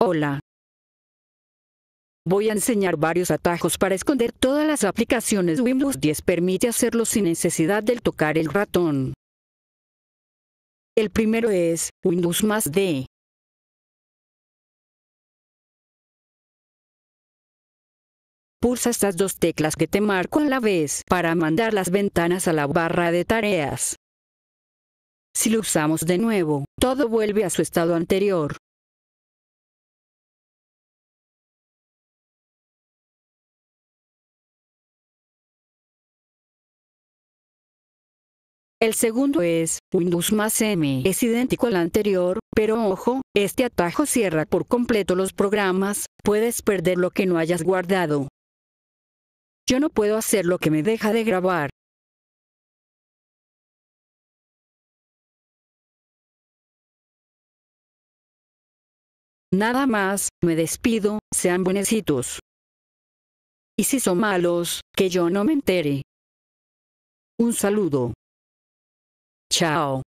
Hola. Voy a enseñar varios atajos para esconder todas las aplicaciones Windows 10 permite hacerlo sin necesidad de tocar el ratón. El primero es Windows D. Pulsa estas dos teclas que te marco a la vez para mandar las ventanas a la barra de tareas. Si lo usamos de nuevo, todo vuelve a su estado anterior. El segundo es Windows más M. Es idéntico al anterior, pero ojo, este atajo cierra por completo los programas, puedes perder lo que no hayas guardado. Yo no puedo hacer lo que me deja de grabar. Nada más, me despido, sean buenecitos. Y si son malos, que yo no me entere. Un saludo. Ciao.